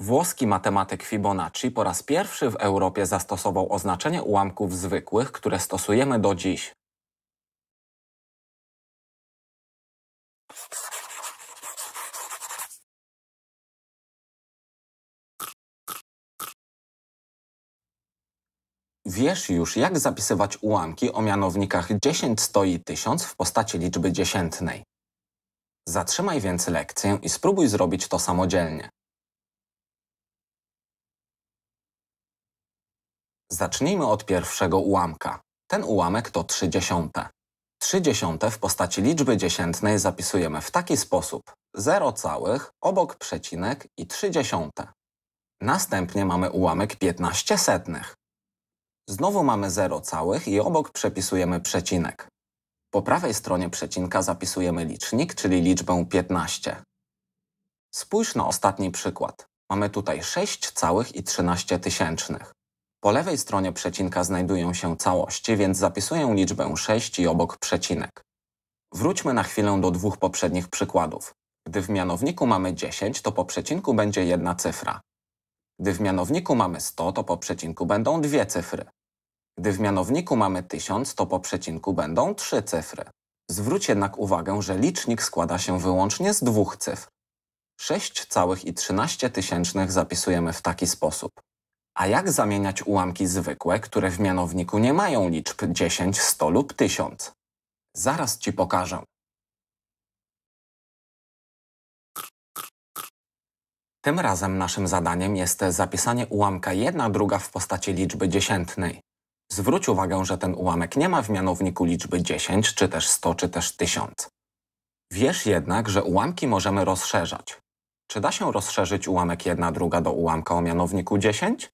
Włoski matematyk Fibonacci po raz pierwszy w Europie zastosował oznaczenie ułamków zwykłych, które stosujemy do dziś. Wiesz już, jak zapisywać ułamki o mianownikach 10 stoi 1000 w postaci liczby dziesiętnej. Zatrzymaj więc lekcję i spróbuj zrobić to samodzielnie. Zacznijmy od pierwszego ułamka. Ten ułamek to trzydziesiąte. Trzydziesiąte 3 w postaci liczby dziesiętnej zapisujemy w taki sposób 0 całych, obok przecinek i trzydziesiąte. Następnie mamy ułamek 15 setnych. Znowu mamy 0 całych i obok przepisujemy przecinek. Po prawej stronie przecinka zapisujemy licznik, czyli liczbę 15. Spójrz na ostatni przykład. Mamy tutaj 6 całych i 13 tysięcznych. Po lewej stronie przecinka znajdują się całości, więc zapisuję liczbę 6 i obok przecinek. Wróćmy na chwilę do dwóch poprzednich przykładów. Gdy w mianowniku mamy 10, to po przecinku będzie jedna cyfra. Gdy w mianowniku mamy 100, to po przecinku będą dwie cyfry. Gdy w mianowniku mamy 1000, to po przecinku będą trzy cyfry. Zwróć jednak uwagę, że licznik składa się wyłącznie z dwóch cyfr. 6 całych i 13 tysięcznych zapisujemy w taki sposób. A jak zamieniać ułamki zwykłe, które w mianowniku nie mają liczb 10, 100 lub 1000? Zaraz Ci pokażę. Tym razem naszym zadaniem jest zapisanie ułamka 1 druga w postaci liczby dziesiętnej. Zwróć uwagę, że ten ułamek nie ma w mianowniku liczby 10, czy też 100, czy też 1000. Wiesz jednak, że ułamki możemy rozszerzać. Czy da się rozszerzyć ułamek 1 druga do ułamka o mianowniku 10?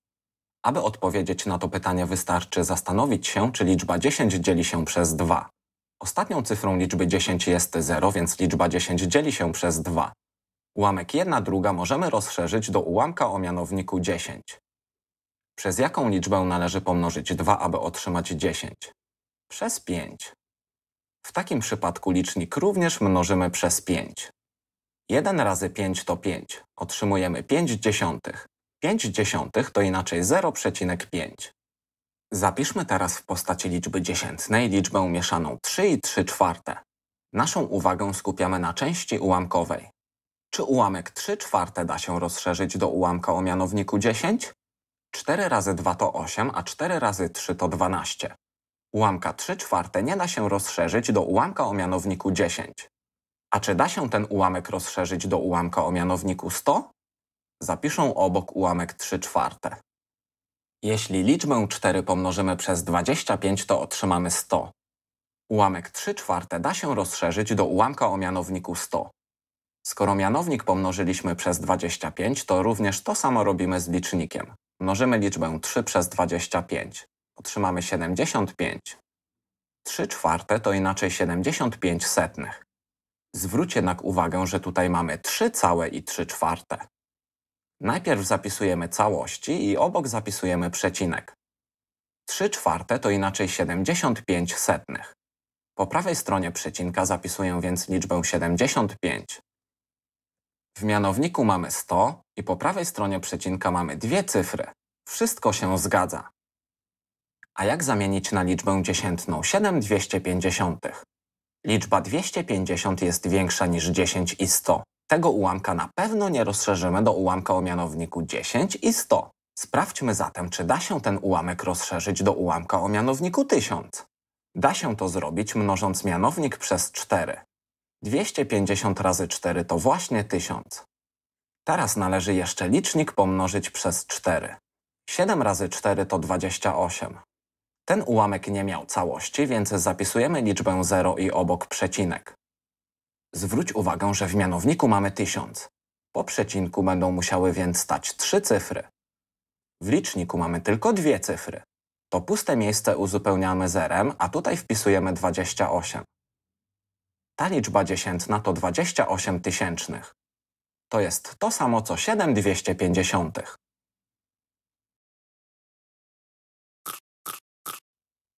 Aby odpowiedzieć na to pytanie wystarczy zastanowić się, czy liczba 10 dzieli się przez 2. Ostatnią cyfrą liczby 10 jest 0, więc liczba 10 dzieli się przez 2. Ułamek 1 druga możemy rozszerzyć do ułamka o mianowniku 10. Przez jaką liczbę należy pomnożyć 2, aby otrzymać 10? Przez 5. W takim przypadku licznik również mnożymy przez 5. 1 razy 5 to 5. Otrzymujemy 5 dziesiątych. 5 to inaczej 0,5. Zapiszmy teraz w postaci liczby dziesiętnej liczbę mieszaną 3 i 3 czwarte. Naszą uwagę skupiamy na części ułamkowej. Czy ułamek 3 czwarte da się rozszerzyć do ułamka o mianowniku 10? 4 razy 2 to 8, a 4 razy 3 to 12. Ułamka 3 czwarte nie da się rozszerzyć do ułamka o mianowniku 10. A czy da się ten ułamek rozszerzyć do ułamka o mianowniku 100? zapiszą obok ułamek 3 czwarte. Jeśli liczbę 4 pomnożymy przez 25, to otrzymamy 100. Ułamek 3 czwarte da się rozszerzyć do ułamka o mianowniku 100. Skoro mianownik pomnożyliśmy przez 25, to również to samo robimy z licznikiem. Mnożymy liczbę 3 przez 25. Otrzymamy 75. 3 czwarte to inaczej 75 setnych. Zwróć jednak uwagę, że tutaj mamy 3 całe i 3 czwarte. Najpierw zapisujemy całości i obok zapisujemy przecinek. 3 czwarte to inaczej 75 setnych. Po prawej stronie przecinka zapisuję więc liczbę 75. W mianowniku mamy 100 i po prawej stronie przecinka mamy dwie cyfry. Wszystko się zgadza. A jak zamienić na liczbę dziesiętną 7 Liczba 250 jest większa niż 10 i 100. Tego ułamka na pewno nie rozszerzymy do ułamka o mianowniku 10 i 100. Sprawdźmy zatem, czy da się ten ułamek rozszerzyć do ułamka o mianowniku 1000. Da się to zrobić mnożąc mianownik przez 4. 250 razy 4 to właśnie 1000. Teraz należy jeszcze licznik pomnożyć przez 4. 7 razy 4 to 28. Ten ułamek nie miał całości, więc zapisujemy liczbę 0 i obok przecinek. Zwróć uwagę, że w mianowniku mamy 1000. Po przecinku będą musiały więc stać trzy cyfry. W liczniku mamy tylko dwie cyfry. To puste miejsce uzupełniamy zerem, a tutaj wpisujemy 28. Ta liczba dziesiętna to 28 tysięcznych. To jest to samo co 7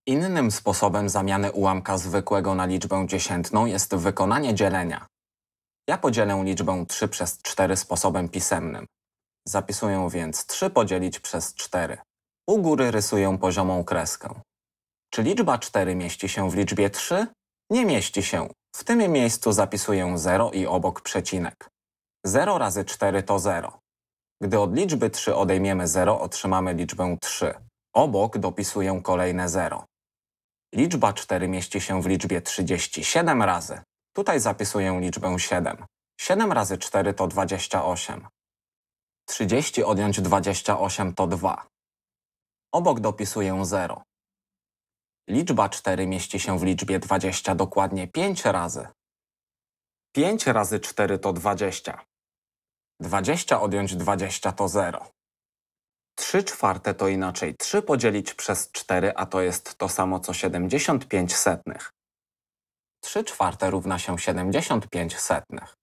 Innym sposobem zamiany ułamka zwykłego na liczbę dziesiętną jest wykonanie dzielenia. Ja podzielę liczbę 3 przez 4 sposobem pisemnym. Zapisuję więc 3 podzielić przez 4. U góry rysuję poziomą kreskę. Czy liczba 4 mieści się w liczbie 3? Nie mieści się. W tym miejscu zapisuję 0 i obok przecinek. 0 razy 4 to 0. Gdy od liczby 3 odejmiemy 0, otrzymamy liczbę 3. Obok dopisuję kolejne 0. Liczba 4 mieści się w liczbie 37 razy. Tutaj zapisuję liczbę 7. 7 razy 4 to 28. 30 odjąć 28 to 2. Obok dopisuję 0. Liczba 4 mieści się w liczbie 20 dokładnie 5 razy. 5 razy 4 to 20. 20 odjąć 20 to 0. 3 czwarte to inaczej 3 podzielić przez 4, a to jest to samo co 75 setnych. 3 czwarte równa się 75 setnych.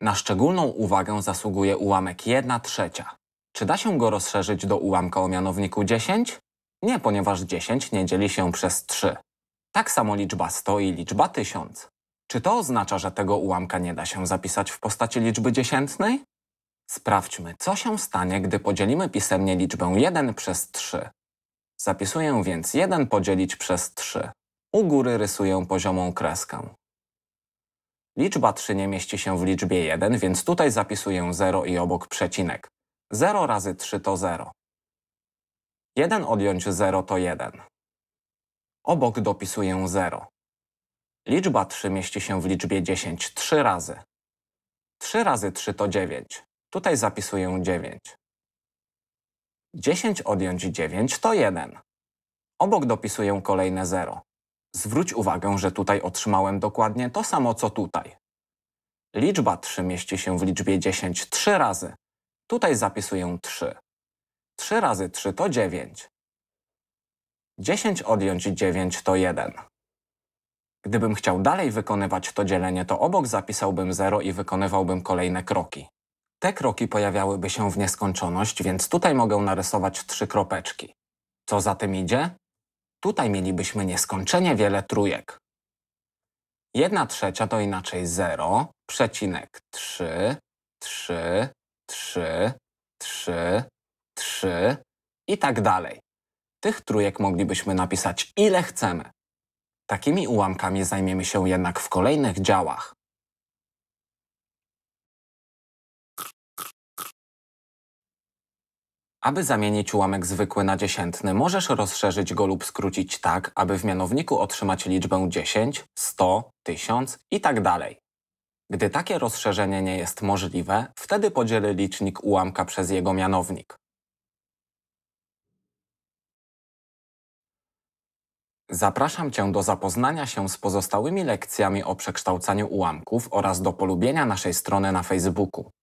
Na szczególną uwagę zasługuje ułamek 1 trzecia. Czy da się go rozszerzyć do ułamka o mianowniku 10? Nie, ponieważ 10 nie dzieli się przez 3. Tak samo liczba 100 i liczba 1000. Czy to oznacza, że tego ułamka nie da się zapisać w postaci liczby dziesiętnej? Sprawdźmy, co się stanie, gdy podzielimy pisemnie liczbę 1 przez 3. Zapisuję więc 1 podzielić przez 3. U góry rysuję poziomą kreskę. Liczba 3 nie mieści się w liczbie 1, więc tutaj zapisuję 0 i obok przecinek. 0 razy 3 to 0. 1 odjąć 0 to 1. Obok dopisuję 0. Liczba 3 mieści się w liczbie 10 3 razy. 3 razy 3 to 9. Tutaj zapisuję 9. 10 odjąć 9 to 1. Obok dopisuję kolejne 0. Zwróć uwagę, że tutaj otrzymałem dokładnie to samo co tutaj. Liczba 3 mieści się w liczbie 10 3 razy. Tutaj zapisuję 3. 3 razy 3 to 9. 10 odjąć 9 to 1. Gdybym chciał dalej wykonywać to dzielenie, to obok zapisałbym 0 i wykonywałbym kolejne kroki. Te kroki pojawiałyby się w nieskończoność, więc tutaj mogę narysować trzy kropeczki. Co za tym idzie? Tutaj mielibyśmy nieskończenie wiele trójek. 1 trzecia to inaczej 0, przecinek 3, 3, 3, 3, 3 i tak dalej. Tych trójek moglibyśmy napisać ile chcemy. Takimi ułamkami zajmiemy się jednak w kolejnych działach. Aby zamienić ułamek zwykły na dziesiętny, możesz rozszerzyć go lub skrócić tak, aby w mianowniku otrzymać liczbę 10, 100, 1000 dalej. Gdy takie rozszerzenie nie jest możliwe, wtedy podzielę licznik ułamka przez jego mianownik. Zapraszam Cię do zapoznania się z pozostałymi lekcjami o przekształcaniu ułamków oraz do polubienia naszej strony na Facebooku.